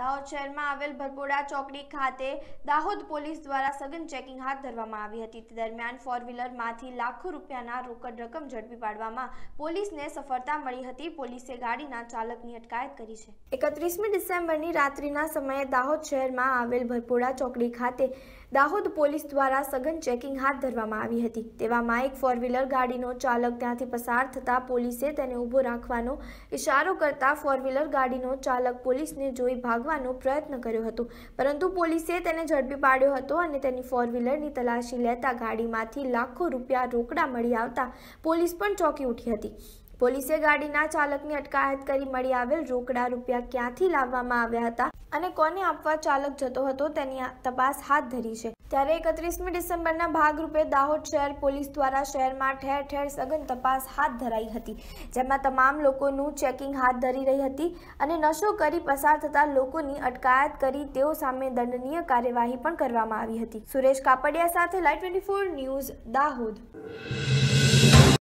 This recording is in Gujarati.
દાહોદ શહેરમાં આવેલ ભરપોડા ચોકડી ખાતે દાહોદ પોલીસ દ્વારા સઘન ચેકિંગ હાથ ધરવામાં આવી હતી તે દરમિયાન ફોર વ્હીલરમાંથી લાખો રૂપિયાના રોકડ રકમ ઝડપી પાડવામાં પોલીસને સફળતા મળી હતી પોલીસે ગાડીના ચાલકની અટકાયત કરી છે એકત્રીસમી ડિસેમ્બરની રાત્રિના સમયે દાહોદ શહેરમાં આવેલ ભરપોડા ચોકડી ખાતે દાહોદ પોલીસ દ્વારા સઘન ચેકિંગ હાથ ધરવામાં આવી હતી તેવામાં એક ફોર વ્હીલર ગાડીનો ચાલક ત્યાંથી પસાર થતાં પોલીસે તેને ઊભો રાખવાનો ઇશારો કરતા ફોર વ્હીલર ગાડીનો ચાલક પોલીસને જોઈ ભાગ ભાગવાનો પ્રયત્ન કર્યો હતો પરંતુ પોલીસે તેને ઝડપી પાડ્યો હતો અને તેની ફોર વ્હીલરની તલાશી લેતા ગાડીમાંથી લાખો રૂપિયા રોકડા મળી આવતા પોલીસ પણ ચોંકી ઉઠી હતી પોલીસે ગાડીના ચાલકની અટકાયત કરી મળી આવેલ રોકડા રૂપિયા ક્યાંથી લાવવામાં આવ્યા હતા અને કોને આપવા ચાલક જતો હતો તેની તપાસ હાથ ધરી છે ત્યારે એકત્રીસમી ડિસેમ્બરના ભાગરૂપે દાહોદ શહેર પોલીસ દ્વારા શહેરમાં ઠેર ઠેર સઘન તપાસ હાથ ધરાઈ હતી જેમાં તમામ લોકોનું ચેકિંગ હાથ ધરી રહી હતી અને નશો કરી પસાર થતા લોકોની અટકાયત કરી તેઓ સામે દંડનીય કાર્યવાહી પણ કરવામાં આવી હતી સુરેશ કાપડિયા સાથે લાઈવ ટ્વેન્ટી ન્યૂઝ દાહોદ